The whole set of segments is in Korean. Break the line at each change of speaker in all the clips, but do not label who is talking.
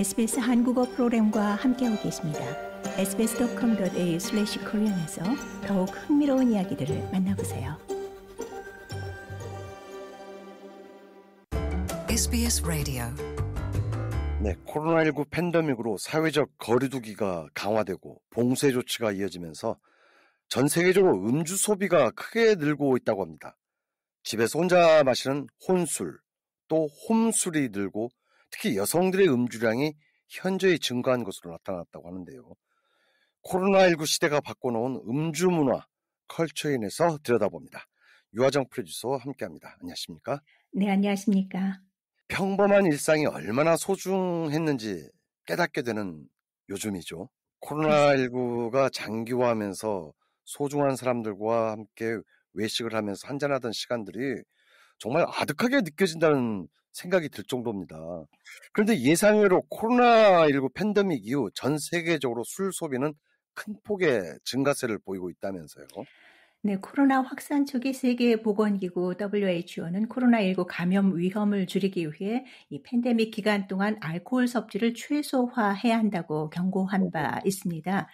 SBS 한국어 프로그램과 함께하고 계십니다. sbs.com.au 슬래시 코리안에서 더욱 흥미로운 이야기들을 만나보세요.
SBS 라디오 네, 코로나19 팬데믹으로 사회적 거리두기가 강화되고 봉쇄 조치가 이어지면서 전 세계적으로 음주 소비가 크게 늘고 있다고 합니다. 집에서 혼자 마시는 혼술, 또 홈술이 늘고 특히 여성들의 음주량이 현저히 증가한 것으로 나타났다고 하는데요. 코로나19 시대가 바꿔놓은 음주 문화, 컬처인에서 들여다봅니다. 유화정 프로듀서와 함께합니다. 안녕하십니까?
네, 안녕하십니까? 평범한
일상이 얼마나 소중했는지 깨닫게 되는 요즘이죠. 코로나19가 장기화하면서 소중한 사람들과 함께 외식을 하면서 한잔하던 시간들이 정말 아득하게 느껴진다는 생각이 들 정도입니다. 그런데 예상외로 코로나19 팬데믹 이후 전 세계적으로 술 소비는 큰 폭의 증가세를 보이고 있다면서요.
네, 코로나 확산 초기 세계보건기구 WHO는 코로나19 감염 위험을 줄이기 위해 이 팬데믹 기간 동안 알코올 섭취를 최소화해야 한다고 경고한 바 있습니다.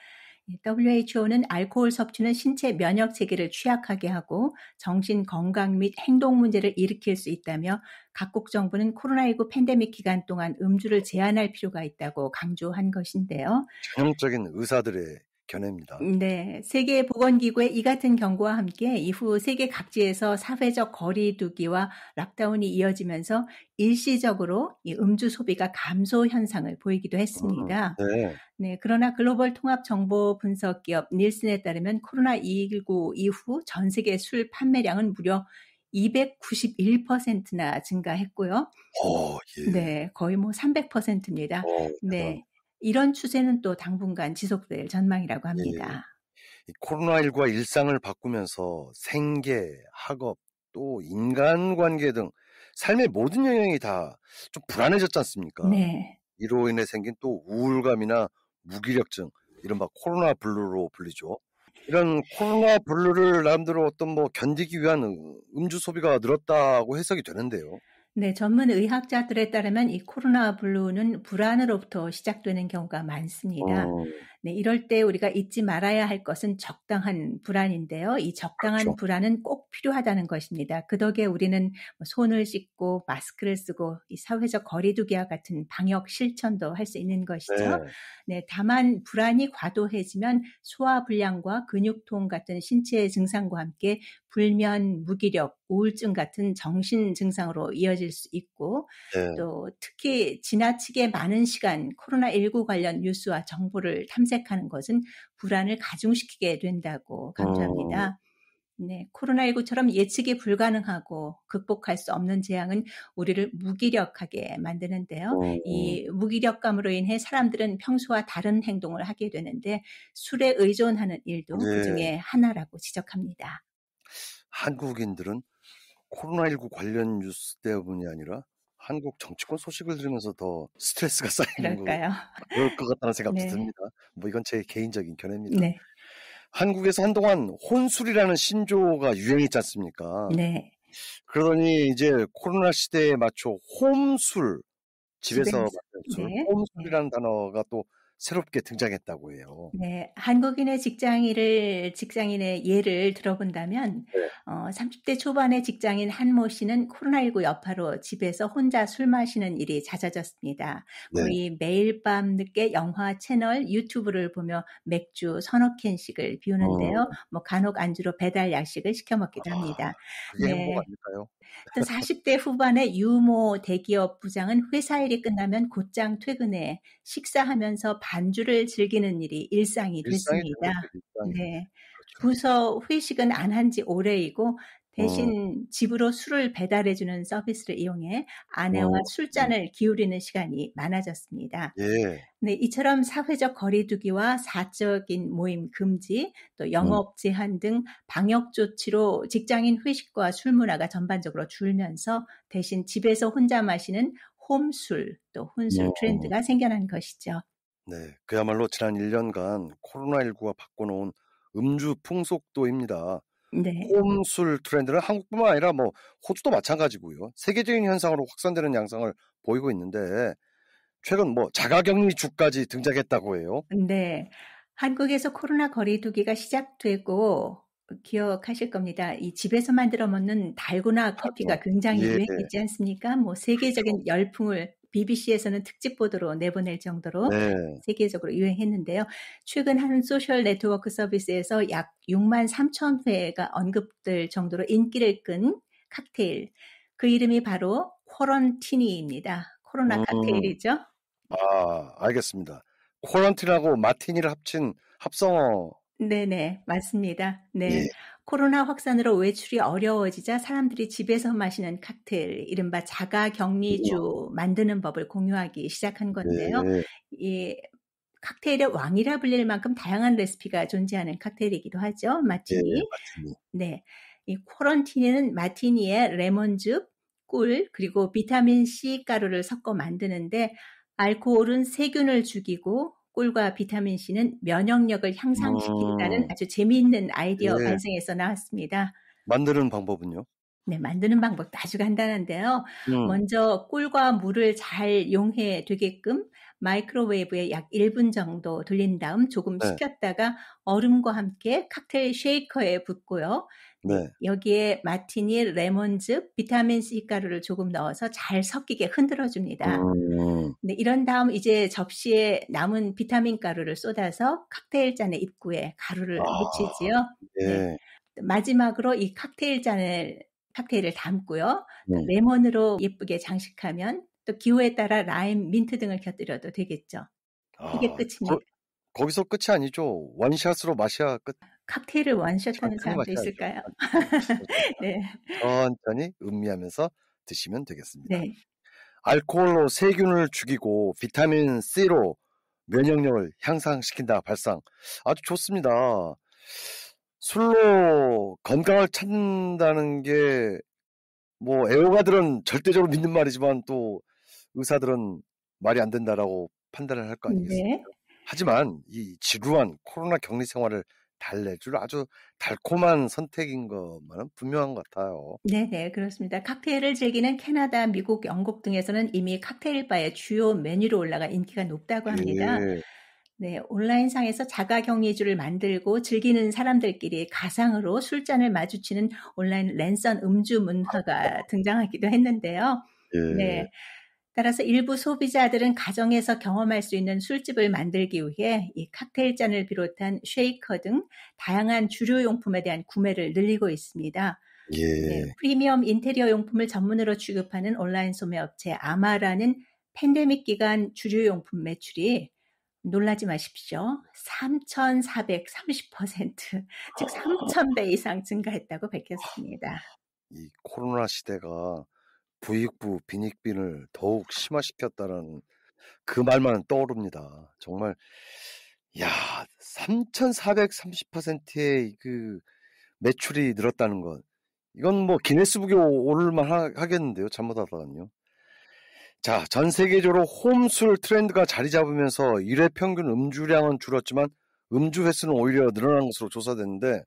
WHO는 알코올 섭취는 신체 면역 체계를 취약하게 하고 정신 건강 및 행동 문제를 일으킬 수 있다며 각국 정부는 코로나19 팬데믹 기간 동안 음주를 제한할 필요가 있다고 강조한 것인데요.
전형적인 의사들의 견해입니다.
네. 세계보건기구의 이 같은 경고와 함께 이후 세계 각지에서 사회적 거리두기와 락다운이 이어지면서 일시적으로 이 음주 소비가 감소 현상을 보이기도 했습니다. 음, 네. 네. 그러나 글로벌 통합 정보 분석 기업 닐슨에 따르면 코로나19 이후 전 세계 술 판매량은 무려 291%나 증가했고요. 오, 어, 예. 네, 거의 뭐 300%입니다. 오, 어, 네. 이런 추세는 또 당분간 지속될 전망이라고 합니다.
네. 코로나19가 일상을 바꾸면서 생계, 학업, 또 인간관계 등 삶의 모든 영역이 다 좀 불안해졌지 않습니까? 네. 이로 인해 생긴 또 우울감이나 무기력증, 이른바 코로나 블루로 불리죠. 이런 코로나 블루를 남들로 어떤 뭐 견디기 위한 음, 음주 소비가 늘었다고 해석이 되는데요.
네, 전문 의학자들에 따르면 이 코로나 블루는 불안으로부터 시작되는 경우가 많습니다. 어. 네. 네, 이럴 때 우리가 잊지 말아야 할 것은 적당한 불안인데요. 이 적당한 그렇죠. 불안은 꼭 필요하다는 것입니다. 그 덕에 우리는 뭐 손을 씻고 마스크를 쓰고 이 사회적 거리두기와 같은 방역 실천도 할 수 있는 것이죠. 네. 네, 다만 불안이 과도해지면 소화 불량과 근육통 같은 신체 증상과 함께 불면, 무기력, 우울증 같은 정신 증상으로 이어질 수 있고 네. 또 특히 지나치게 많은 시간 코로나19 관련 뉴스와 정보를 탐색 탐색하는 것은 불안을 가중시키게 된다고 강조합니다. 어... 네, 코로나19처럼 예측이 불가능하고 극복할 수 없는 재앙은 우리를 무기력하게 만드는데요. 오. 어. 이 무기력감으로 인해 사람들은 평소와 다른 행동을 하게 되는데 술에 의존하는 일도 네. 그중에 하나라고 지적합니다.
한국인들은 코로나19 관련 뉴스 때문이 아니라 한국 정치권 소식을 들으면서 더 스트레스가 쌓이는 그럴까요? 것 같다는 생각도 네. 듭니다. 뭐 이건 제 개인적인 견해입니다. 네. 한국에서 한동안 혼술이라는 신조어가 유행했지 않습니까? 네. 그러더니 이제 코로나 시대에 맞춰 홈술
집에서 네. 술,
홈술이라는 네. 단어가 또 새롭게 등장했다고 해요.
네, 한국인의 직장인을 직장인의 예를 들어본다면 네. 어, 30대 초반의 직장인 한 모 씨는 코로나19 여파로 집에서 혼자 술 마시는 일이 잦아졌습니다. 네. 거의 매일 밤 늦게 영화 채널 유튜브를 보며 맥주 서너 캔씩을 비우는데요. 어. 뭐 간혹 안주로 배달 야식을 시켜 먹기도 아, 합니다. 아, 그게 네. 아닐까요? 또 40대 후반의 유모 대기업 부장은 회사 일이 끝나면 곧장 퇴근해 식사하면서 반주를 즐기는 일이 일상이, 일상이 됐습니다. 네. 그렇죠. 부서 회식은 안 한 지 오래이고 대신 어. 집으로 술을 배달해주는 서비스를 이용해 아내와 어. 네. 술잔을 기울이는 시간이 많아졌습니다. 예. 네, 이처럼 사회적 거리두기와 사적인 모임 금지, 또 음. 영업 제한 등 방역 조치로 직장인 회식과 술 문화가 전반적으로 줄면서 대신 집에서 혼자 마시는 홈술 또 혼술 어. 트렌드가 생겨난 것이죠.
네, 그야말로 지난 1년간 코로나19가 바꿔놓은 음주 풍속도입니다. 네. 꼼술 트렌드는 한국뿐만 아니라 뭐 호주도 마찬가지고요. 세계적인 현상으로 확산되는 양상을 보이고 있는데 최근 뭐 자가격리 주까지 등장했다고 해요.
네. 한국에서 코로나 거리두기가 시작되고 기억하실 겁니다. 이 집에서 만들어 먹는 달고나 커피가 그렇죠. 굉장히 예. 유행했지 않습니까? 뭐 그렇죠. 세계적인 열풍을 BBC에서는 특집 보도로 내보낼 정도로 네. 세계적으로 유행했는데요. 최근 한 소셜 네트워크 서비스에서 약 6만 3천 회가 언급될 정도로 인기를 끈 칵테일. 그 이름이 바로 코런티니입니다. 코로나 음. 칵테일이죠.
아, 알겠습니다. 코런티라고 마티니를 합친 합성어.
네네, 맞습니다. 네. 예. 코로나 확산으로 외출이 어려워지자 사람들이 집에서 마시는 칵테일, 이른바 자가 격리주 만드는 법을 공유하기 시작한 건데요. 네. 칵테일의 왕이라 불릴 만큼 다양한 레시피가 존재하는 칵테일이기도 하죠. 네, 마티니. 네. 이 코런티니는 마티니에 레몬즙, 꿀, 그리고 비타민C 가루를 섞어 만드는데 알코올은 세균을 죽이고 꿀과 비타민 C는 면역력을 향상시킨다는 아. 아주 재미있는 아이디어 네. 예. 발생에서 나왔습니다.
만드는 방법은요?
네, 만드는 방법도 아주 간단한데요. 음. 네. 먼저 꿀과 물을 잘 용해 되게끔 마이크로웨이브에 약 1분 정도 돌린 다음 조금 네. 식혔다가 얼음과 함께 칵테일 쉐이커에 붓고요. 네. 여기에 마티니, 레몬즙, 비타민C 가루를 조금 넣어서 잘 섞이게 흔들어 줍니다. 음. 네, 이런 다음 이제 접시에 남은 비타민 가루를 쏟아서 칵테일 잔의 입구에 가루를 아. 묻히지요. 네. 네. 마지막으로 이 칵테일 잔을 칵테일을 담고요. 네. 레몬으로 예쁘게 장식하면 또 기호에 따라 라임, 민트 등을 곁들여도 되겠죠.
이게 아, 끝입니다. 거, 기서 끝이 아니죠. 원샷으로 마셔야 끝.
칵테일을 원샷하는 사람도 있을까요? 아, 네, 그렇죠.
네. 천천히 음미하면서 드시면 되겠습니다. 네. 알코올로 세균을 죽이고 비타민 C로 면역력을 향상시킨다 발상 아주 좋습니다. 술로 건강을 찾는다는 게 뭐 애호가들은 절대적으로 믿는 말이지만 또 의사들은 말이 안 된다라고 판단을 할 거 아니겠습니까? 네. 하지만 이 지루한 코로나 격리 생활을 달래줄 아주 달콤한 선택인 것만은 분명한 것 같아요.
네네, 그렇습니다. 칵테일을 즐기는 캐나다, 미국, 영국 등에서는 이미 칵테일 바의 주요 메뉴로 올라가 인기가 높다고 합니다. 네. 네, 온라인상에서 자가 격리주를 만들고 즐기는 사람들끼리 가상으로 술잔을 마주치는 온라인 랜선 음주 문화가 등장하기도 했는데요. 예. 네. 따라서 일부 소비자들은 가정에서 경험할 수 있는 술집을 만들기 위해 이 칵테일 잔을 비롯한 쉐이커 등 다양한 주류 용품에 대한 구매를 늘리고 있습니다. 예. 네, 프리미엄 인테리어 용품을 전문으로 취급하는 온라인 소매 업체 아마라는 팬데믹 기간 주류 용품 매출이 놀라지 마십시오. 3,430%, 즉 3,000배 이상 증가했다고 밝혔습니다.
이 코로나 시대가 부익부 빈익빈을 더욱 심화시켰다는 그 말만 은 떠오릅니다. 정말 야, 3,430%의 그 매출이 늘었다는 것. 이건 뭐 기네스북에 오를 만 하겠는데요. 잘못하다간요. 자, 전 세계적으로 홈술 트렌드가 자리 잡으면서 일회 평균 음주량은 줄었지만 음주 횟수는 오히려 늘어난 것으로 조사됐는데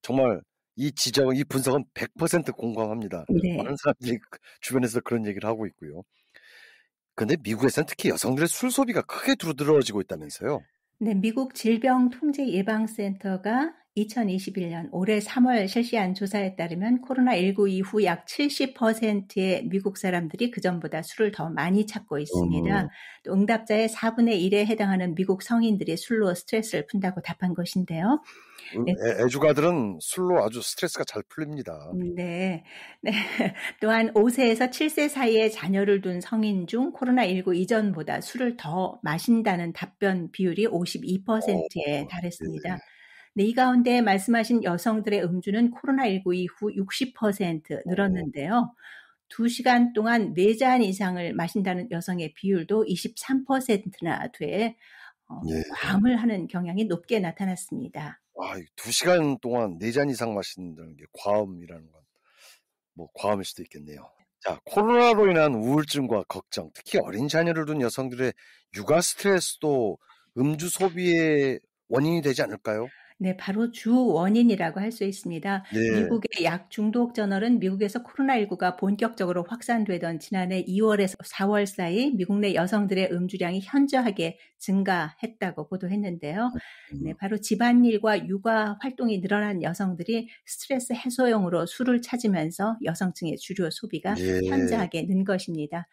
정말 이 지적은 이 분석은 100% 공감합니다. 네. 많은 사람들이 그 주변에서 그런 얘기를 하고 있고요. 근데 미국에서는 특히 여성들의 술 소비가 크게 두드러지고 있다면서요.
네, 미국 질병통제예방센터가 2021년 올해 3월 실시한 조사에 따르면 코로나19 이후 약 70%의 미국 사람들이 그전보다 술을 더 많이 찾고 있습니다. 또 응답자의 4분의 1에 해당하는 미국 성인들이 술로 스트레스를 푼다고 답한 것인데요.
음, 네. 애주가들은 술로 아주 스트레스가 잘 풀립니다.
음, 네. 네. 또한 5세에서 7세 사이에 자녀를 둔 성인 중 코로나19 이전보다 술을 더 마신다는 답변 비율이 52%에 달했습니다. 네. 네, 이 가운데 말씀하신 여성들의 음주는 코로나19 이후 60% 늘었는데요. 2시간 동안 네 잔 이상을 마신다는 여성의 비율도 23%나 돼 어, 네. 과음을 하는 경향이 높게 나타났습니다.
아, 2시간 동안 네 잔 이상 마신다는 게 과음이라는 건 뭐 과음일 수도 있겠네요. 자, 코로나로 인한 우울증과 걱정, 특히 어린 자녀를 둔 여성들의 육아 스트레스도 음주 소비의 원인이 되지 않을까요?
네, 바로 주 원인이라고 할 수 있습니다. 네. 미국의 약 중독 저널은 미국에서 코로나19가 본격적으로 확산되던 지난해 2월에서 4월 사이 미국 내 여성들의 음주량이 현저하게 증가했다고 보도했는데요. 네, 바로 집안일과 육아 활동이 늘어난 여성들이 스트레스 해소용으로 술을 찾으면서 여성층의 주류 소비가 네. 현저하게 는 것입니다.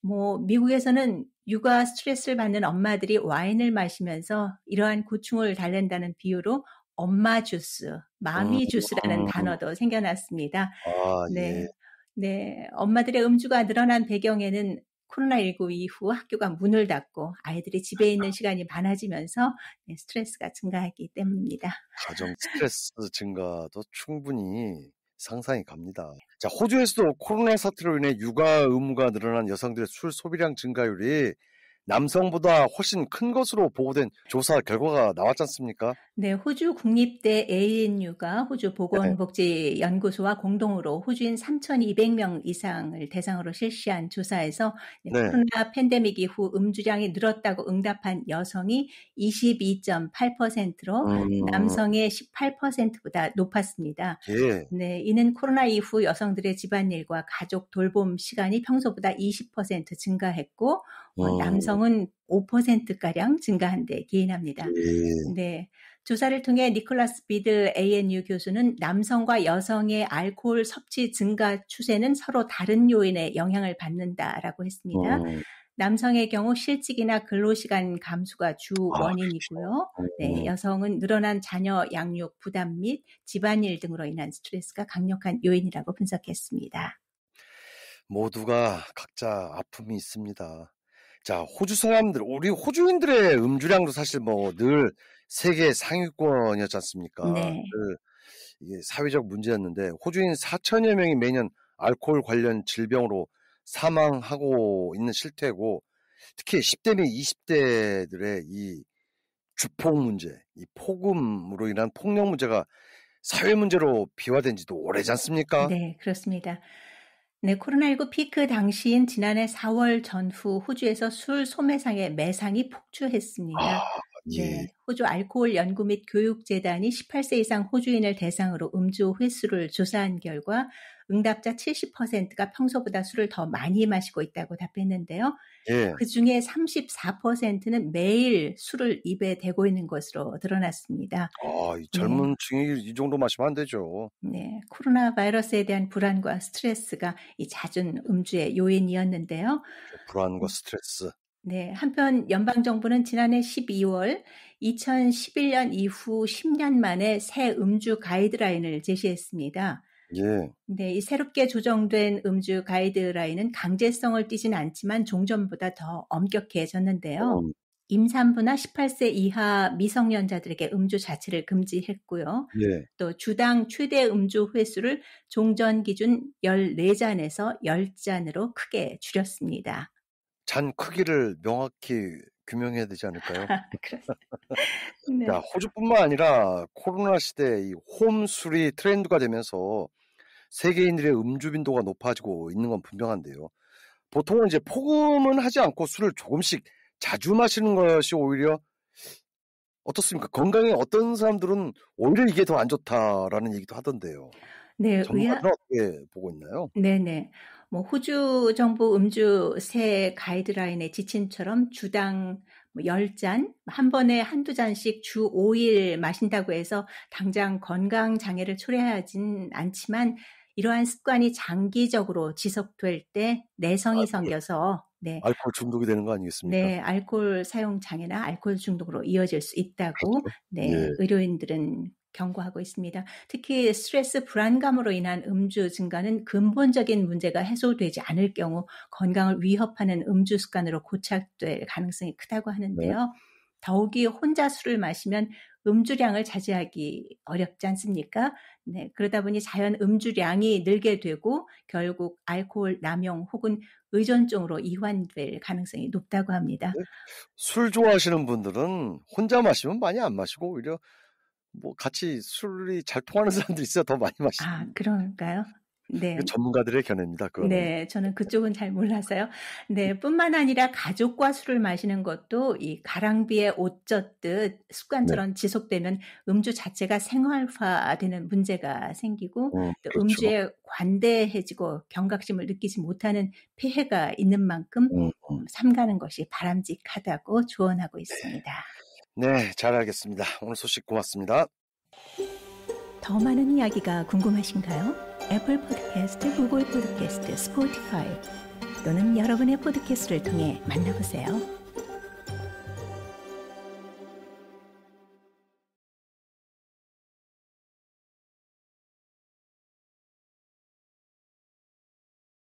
뭐 미국에서는 육아 스트레스를 받는 엄마들이 와인을 마시면서 이러한 고충을 달랜다는 비유로 엄마 주스, 아, 마미 음, 주스라는 음. 단어도 생겨났습니다. 아, 네. 예. 네. 엄마들의 음주가 늘어난 배경에는 코로나19 이후 학교가 문을 닫고 아이들이 집에 있는 시간이 많아지면서 네, 스트레스가 증가하기 때문입니다.
가정 스트레스 증가도 충분히 상상이 갑니다. 자, 호주에서도 코로나 사태로 인해 육아 의무가 늘어난 여성들의 술 소비량 증가율이 남성보다 훨씬 큰 것으로 보고된 조사 결과가 나왔지
않습니까? 네, 호주 국립대 ANU가 호주 보건복지연구소와 공동으로 호주인 3,200명 이상을 대상으로 실시한 조사에서 네. 코로나 팬데믹 이후 음주량이 늘었다고 응답한 여성이 22.8%로 음. 남성의 18%보다 높았습니다. 예. 네, 이는 코로나 이후 여성들의 집안일과 가족 돌봄 시간이 평소보다 20% 증가했고 음. 남성 비용은 5%가량 증가한 데 기인합니다. 네. 네. 조사를 통해 니콜라스 비들 ANU 교수는 남성과 여성의 알코올 섭취 증가 추세는 서로 다른 요인에 영향을 받는다라고 했습니다. 어. 남성의 경우 실직이나 근로시간 감소가 주 아, 원인이고요. 네, 어. 여성은 늘어난 자녀 양육 부담 및 집안일 등으로 인한 스트레스가 강력한 요인이라고 분석했습니다.
모두가 각자 아픔이 있습니다. 자, 호주 사람들, 우리 호주인들의 음주량도 사실 뭐 늘 세계 상위권이었지 않습니까? 네. 그 이게 사회적 문제였는데 호주인 4천여 명이 매년 알코올 관련 질병으로 사망하고 있는 실태고 특히 10대 및 20대들의 이 주폭 문제, 이 폭음으로 인한 폭력 문제가 사회 문제로 비화된 지도 오래지 않습니까?
네, 그렇습니다. 네, 코로나19 피크 당시인 지난해 4월 전후 호주에서 술 소매상의 매상이 폭주했습니다. 아, 네, 예. 네, 호주 알코올 연구 및 교육재단이 18세 이상 호주인을 대상으로 음주 횟수를 조사한 결과 응답자 70%가 평소보다 술을 더 많이 마시고 있다고 답했는데요. 예. 그 중에 34%는 매일 술을 입에 대고 있는 것으로 드러났습니다.
아, 네. 젊은 네. 층이 이 정도 마시면 안 되죠. 네.
코로나 바이러스에 대한 불안과 스트레스가 이 잦은 음주의 요인이었는데요.
불안과 스트레스.
네, 한편 연방 정부는 지난해 12월 2011년 이후 10년 만에 새 음주 가이드라인을 제시했습니다. 예. 네, 이 새롭게 조정된 음주 가이드라인은 강제성을 띠진 않지만 종전보다 더 엄격해졌는데요. 음. 어. 임산부나 18세 이하 미성년자들에게 음주 자체를 금지했고요. 예. 또 주당 최대 음주 횟수를 종전 기준 14잔에서 10잔으로 크게 줄였습니다.
잔 크기를 명확히 규명해야 되지 않을까요? 네. 호주뿐만 아니라 코로나 시대에 홈술이 트렌드가 되면서 세계인들의 음주 빈도가 높아지고 있는 건 분명한데요. 보통은 이제 폭음은 하지 않고 술을 조금씩 자주 마시는 것이 오히려 어떻습니까? 건강에 어떤 사람들은 오히려 이게 더 안 좋다라는 얘기도 하던데요.
네, 의학
어떻게 보고 있나요?
네, 네. 뭐 호주 정부 음주세 가이드라인의 지침처럼 주당 10잔, 뭐 한 번에 한두 잔씩 주 5일 마신다고 해서 당장 건강 장애를 초래하진 않지만 이러한 습관이 장기적으로 지속될 때 내성이 아, 생겨서 네.
알코올 중독이 되는 거 아니겠습니까?
네, 알코올 사용 장애나 알코올 중독으로 이어질 수 있다고 그렇죠. 네, 네. 의료인들은 경고하고 있습니다. 특히 스트레스 불안감으로 인한 음주 증가는 근본적인 문제가 해소되지 않을 경우 건강을 위협하는 음주 습관으로 고착될 가능성이 크다고 네. 하는데요. 네. 더욱이 혼자 술을 마시면 음주량을 자제하기 어렵지 않습니까? 네, 그러다 보니 자연 음주량이 늘게 되고 결국 알코올 남용 혹은 의존증으로 이환될 가능성이 높다고 합니다. 네,
술 좋아하시는 분들은 혼자 마시면 많이 안 마시고 오히려 뭐 같이 술이 잘 통하는 사람들이 있어야 더 많이 마시죠. 아,
그런가요? 그 네.
전문가들의 견해입니다. 그거 네,
저는 그쪽은 잘 몰라서요. 네, 음. 뿐만 아니라 가족과 술을 마시는 것도 이 가랑비에 옷 젖듯 네. 습관처럼 네. 지속되면 음주 자체가 생활화되는 문제가 생기고 어, 그렇죠. 음주에 관대해지고 경각심을 느끼지 못하는 피해가 있는 만큼 음, 음. 음, 삼가는 것이 바람직하다고 조언하고 있습니다.
네, 네잘 알겠습니다. 오늘 소식 고맙습니다.
더 많은 이야기가 궁금하신가요? 애플 포드캐스트, 구글 포드캐스트, 스포티파이 또는 여러분의 포드캐스트를 통해 만나보세요.